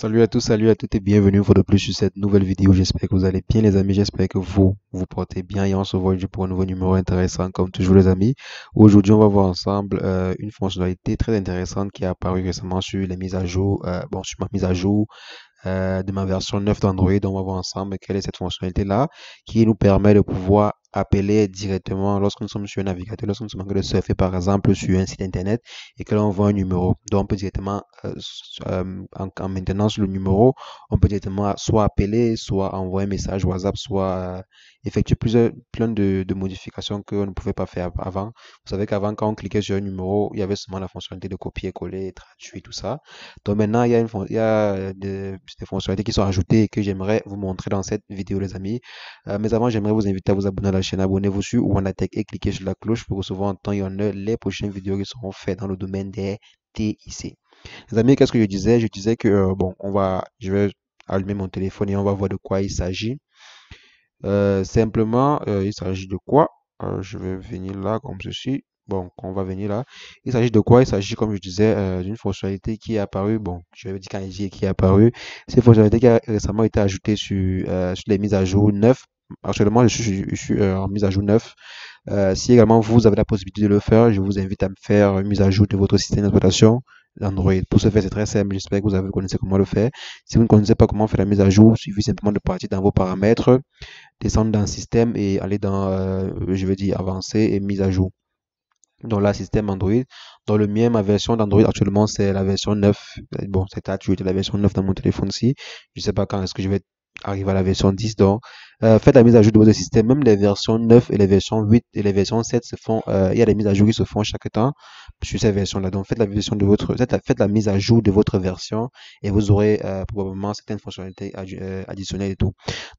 Salut à tous, salut à toutes et bienvenue une de plus sur cette nouvelle vidéo. J'espère que vous allez bien les amis, j'espère que vous vous portez bien et on se voit pour un nouveau numéro intéressant comme toujours les amis. Aujourd'hui on va voir ensemble euh, une fonctionnalité très intéressante qui est apparue récemment sur les mises à jour, euh, bon sur ma mise à jour euh, de ma version 9 d'Android. On va voir ensemble quelle est cette fonctionnalité là qui nous permet de pouvoir appeler directement lorsque nous sommes sur un navigateur, lorsqu'on nous en train surfer par exemple sur un site internet et que l'on voit un numéro. Donc on peut directement, euh, euh, en, en, maintenant sur le numéro, on peut directement soit appeler, soit envoyer un message WhatsApp, soit effectuer plusieurs, plein de, de modifications qu'on ne pouvait pas faire avant. Vous savez qu'avant, quand on cliquait sur un numéro, il y avait seulement la fonctionnalité de copier-coller, traduire, tout ça. Donc maintenant, il y a, une, il euh, des, fonctionnalités qui sont ajoutées et que j'aimerais vous montrer dans cette vidéo, les amis. Euh, mais avant, j'aimerais vous inviter à vous abonner à la chaîne. Abonnez-vous sur Tech et cliquez sur la cloche pour recevoir en temps et en heure les prochaines vidéos qui seront faites dans le domaine des TIC. Les amis, qu'est-ce que je disais Je disais que, euh, bon, on va, je vais allumer mon téléphone et on va voir de quoi il s'agit. Euh, simplement, euh, il s'agit de quoi euh, Je vais venir là comme ceci. Bon, on va venir là. Il s'agit de quoi Il s'agit, comme je disais, d'une fonctionnalité qui est apparue. Bon, je vais dire quand qui est apparue. C'est une fonctionnalité qui a récemment été ajoutée sur, sur les mises à jour neuf Actuellement, je suis, en mise à jour neuf si également vous avez la possibilité de le faire, je vous invite à me faire une mise à jour de votre système d'exploitation. Android. Pour ce faire, c'est très simple. J'espère que vous avez connaissez comment le faire. Si vous ne connaissez pas comment faire la mise à jour, il suffit simplement de partir dans vos paramètres, descendre dans système et aller dans, euh, je veux dire, avancer et mise à jour. dans là, système Android. Dans le mien, ma version d'Android actuellement, c'est la version 9. Bon, c'est à la version 9 dans mon téléphone-ci. Je ne sais pas quand est-ce que je vais arrive à la version 10. Donc, euh, faites la mise à jour de votre système. Même les versions 9 et les versions 8 et les versions 7 se font. Euh, il y a des mises à jour qui se font chaque temps sur ces versions-là. Donc, faites la version de votre, faites la, la, mise à jour de votre version et vous aurez euh, probablement certaines fonctionnalités euh, additionnelles et tout.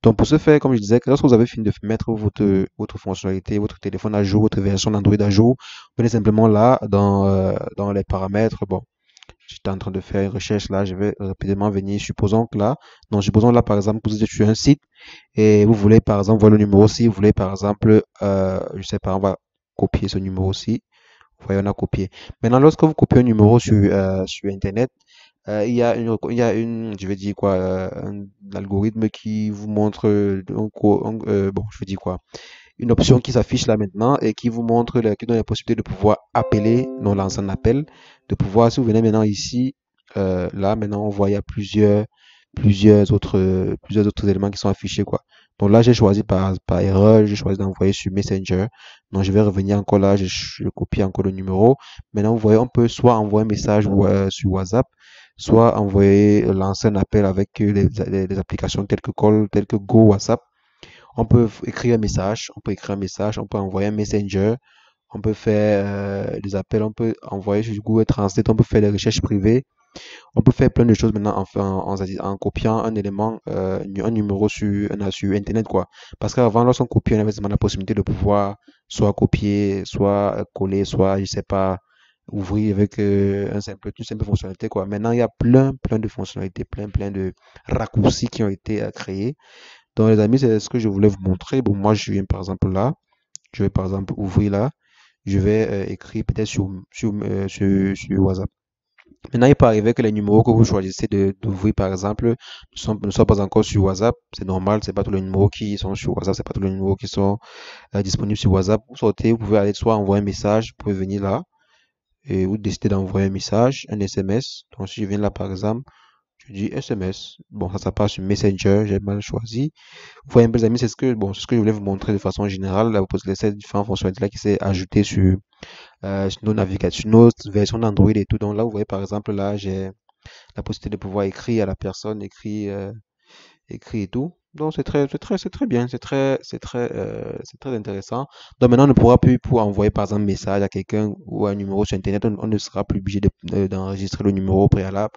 Donc, pour ce faire, comme je disais, lorsque vous avez fini de mettre votre, votre fonctionnalité, votre téléphone à jour, votre version d'Android à jour, venez simplement là dans, dans les paramètres. Bon, j'étais en train de faire une recherche là, je vais rapidement venir. Supposons que là, non, supposons là par exemple vous êtes sur un site et vous voulez par exemple voir le numéro si vous voulez par exemple, euh, je sais pas, on va copier ce numéro ci Vous voyez, on a copié. Maintenant, lorsque vous copiez un numéro sur, euh, sur Internet, euh, il, y a une, il y a une, je vais dire quoi, euh, un algorithme qui vous montre, bon, je vais dire quoi, une option qui s'affiche là maintenant et qui vous montre, la, qui donne la possibilité de pouvoir appeler, non lancer un appel, de pouvoir, si vous venez maintenant ici, euh, là maintenant on voit il y a plusieurs, plusieurs autres, plusieurs autres éléments qui sont affichés quoi. Donc là j'ai choisi par, par erreur, j'ai choisi d'envoyer sur Messenger. Donc je vais revenir encore là, je, copie encore le numéro. Maintenant vous voyez on peut soit envoyer un message euh, sur WhatsApp, soit envoyer, euh, lancer un appel avec les, applications telles que Call, telles que Go WhatsApp on peut écrire un message, on peut écrire un message, on peut envoyer un messenger, on peut faire euh, des appels, on peut envoyer sur Google Translate, on peut faire des recherches privées, on peut faire plein de choses maintenant en, en, copiant un élément, euh, un numéro sur, sur Internet. quoi. Parce qu'avant, lorsqu'on copie, on avait la possibilité de pouvoir soit copier, soit euh, coller, soit, je sais pas, ouvrir avec un simple, une simple fonctionnalité. quoi. Maintenant, il y a plein, plein de fonctionnalités, plein, plein de raccourcis qui ont été créés donc les amis, c'est ce que je voulais vous montrer. Bon, moi je viens par exemple là. Je vais par exemple ouvrir là. Je vais euh, écrire peut-être sur, euh, sur, sur, WhatsApp. Maintenant, il peut arriver que les numéros que vous choisissez d'ouvrir, par exemple, ne, sont, soient pas encore sur WhatsApp. C'est normal, c'est pas tous les numéros qui sont sur WhatsApp, c'est pas tous les numéros qui sont euh, disponibles sur WhatsApp. Vous sortez, vous pouvez aller soit envoyer un message, vous pouvez venir là, et vous décidez d'envoyer un message, un SMS. Donc, si je viens là, par exemple, SMS. Bon, ça, ça passe sur Messenger, j'ai mal choisi. Vous voyez mes amis, c'est ce que, bon, ce que je voulais vous montrer de façon générale, là vous de ces différentes fonctionnalités-là qui s'est ajoutées sur, euh, nos navigations, nos versions d'Android et tout. Donc là, vous voyez, par exemple, là, j'ai la possibilité de pouvoir écrire à la personne, écrire, euh, écrire et tout. Donc c'est très, très, c'est très bien, c'est très, c'est très, euh, c'est très intéressant. Donc maintenant on ne pourra plus pour envoyer par exemple un message à quelqu'un ou un numéro sur internet, on, ne sera plus obligé d'enregistrer le numéro préalable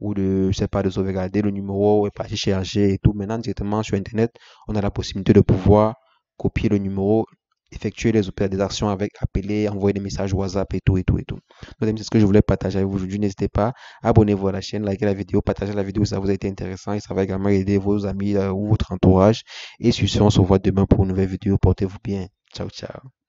ou de, sais pas, de sauvegarder le numéro et partir chercher et tout. Maintenant, directement sur Internet, on a la possibilité de pouvoir copier le numéro, effectuer les opérations avec appeler, envoyer des messages WhatsApp et tout et tout et tout. c'est ce que je voulais partager avec vous aujourd'hui. N'hésitez pas, abonnez-vous à la chaîne, likez la vidéo, partagez la vidéo si ça vous a été intéressant et ça va également aider vos amis euh, ou votre entourage. Et sur ce, on se voit demain pour une nouvelle vidéo. Portez-vous bien. Ciao, ciao.